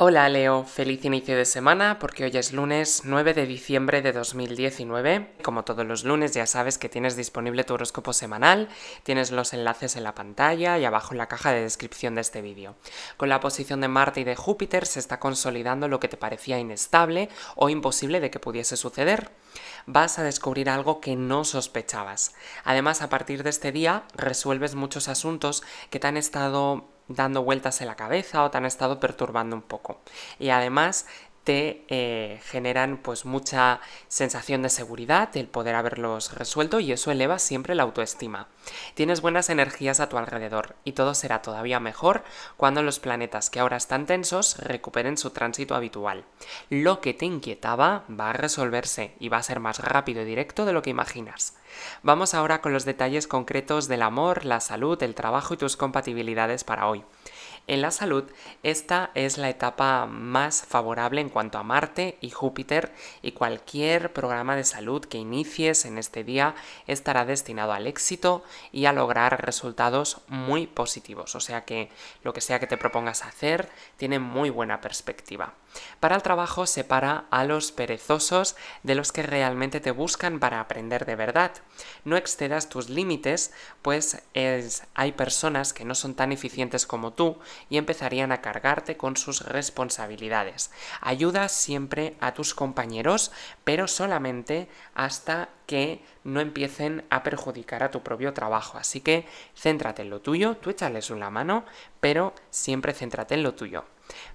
Hola Leo, feliz inicio de semana porque hoy es lunes 9 de diciembre de 2019. Como todos los lunes ya sabes que tienes disponible tu horóscopo semanal, tienes los enlaces en la pantalla y abajo en la caja de descripción de este vídeo. Con la posición de Marte y de Júpiter se está consolidando lo que te parecía inestable o imposible de que pudiese suceder vas a descubrir algo que no sospechabas. Además, a partir de este día resuelves muchos asuntos que te han estado dando vueltas en la cabeza o te han estado perturbando un poco. Y además te eh, generan pues mucha sensación de seguridad el poder haberlos resuelto y eso eleva siempre la autoestima. Tienes buenas energías a tu alrededor y todo será todavía mejor cuando los planetas que ahora están tensos recuperen su tránsito habitual. Lo que te inquietaba va a resolverse y va a ser más rápido y directo de lo que imaginas. Vamos ahora con los detalles concretos del amor, la salud, el trabajo y tus compatibilidades para hoy. En la salud, esta es la etapa más favorable en cuanto a Marte y Júpiter y cualquier programa de salud que inicies en este día estará destinado al éxito y a lograr resultados muy positivos, o sea que lo que sea que te propongas hacer tiene muy buena perspectiva. Para el trabajo separa a los perezosos de los que realmente te buscan para aprender de verdad. No excedas tus límites, pues hay personas que no son tan eficientes como tú y empezarían a cargarte con sus responsabilidades. Ayuda siempre a tus compañeros, pero solamente hasta que no empiecen a perjudicar a tu propio trabajo. Así que céntrate en lo tuyo, tú échales una mano, pero siempre céntrate en lo tuyo.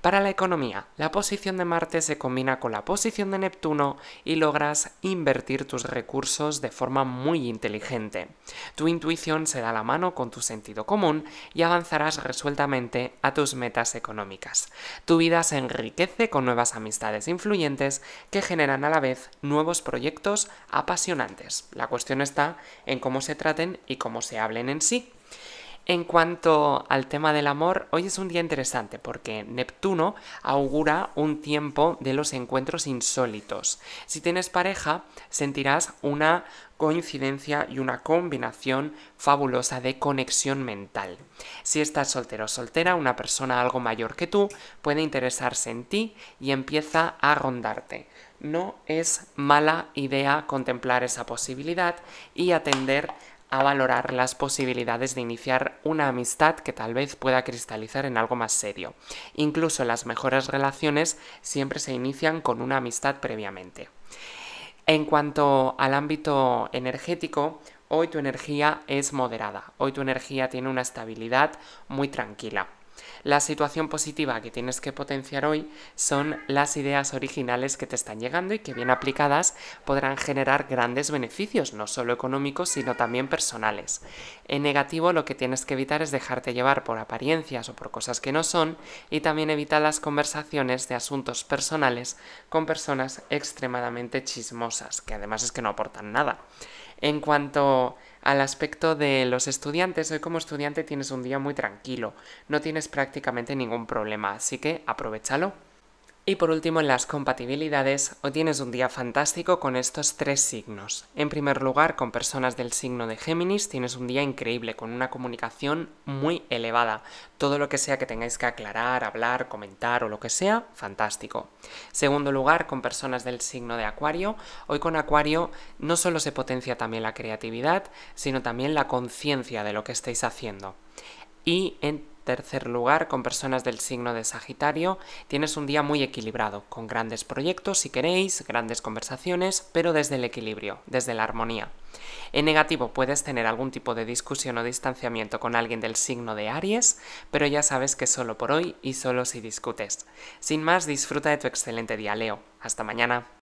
Para la economía, la posición de Marte se combina con la posición de Neptuno y logras invertir tus recursos de forma muy inteligente. Tu intuición se da la mano con tu sentido común y avanzarás resueltamente a tus metas económicas. Tu vida se enriquece con nuevas amistades influyentes que generan a la vez nuevos proyectos apasionantes. La cuestión está en cómo se traten y cómo se hablen en sí. En cuanto al tema del amor, hoy es un día interesante porque Neptuno augura un tiempo de los encuentros insólitos. Si tienes pareja, sentirás una coincidencia y una combinación fabulosa de conexión mental. Si estás soltero o soltera, una persona algo mayor que tú puede interesarse en ti y empieza a rondarte. No es mala idea contemplar esa posibilidad y atender a valorar las posibilidades de iniciar una amistad que tal vez pueda cristalizar en algo más serio. Incluso las mejores relaciones siempre se inician con una amistad previamente. En cuanto al ámbito energético, hoy tu energía es moderada, hoy tu energía tiene una estabilidad muy tranquila. La situación positiva que tienes que potenciar hoy son las ideas originales que te están llegando y que bien aplicadas podrán generar grandes beneficios, no solo económicos, sino también personales. En negativo lo que tienes que evitar es dejarte llevar por apariencias o por cosas que no son y también evitar las conversaciones de asuntos personales con personas extremadamente chismosas, que además es que no aportan nada. En cuanto al aspecto de los estudiantes, hoy como estudiante tienes un día muy tranquilo, no tienes prácticamente ningún problema, así que aprovechalo. Y por último, en las compatibilidades, hoy tienes un día fantástico con estos tres signos. En primer lugar, con personas del signo de Géminis, tienes un día increíble, con una comunicación muy elevada. Todo lo que sea que tengáis que aclarar, hablar, comentar o lo que sea, fantástico. Segundo lugar, con personas del signo de Acuario, hoy con Acuario no solo se potencia también la creatividad, sino también la conciencia de lo que estáis haciendo. Y en tercer lugar, con personas del signo de Sagitario, tienes un día muy equilibrado, con grandes proyectos si queréis, grandes conversaciones, pero desde el equilibrio, desde la armonía. En negativo puedes tener algún tipo de discusión o distanciamiento con alguien del signo de Aries, pero ya sabes que solo por hoy y solo si discutes. Sin más, disfruta de tu excelente día, Leo. Hasta mañana.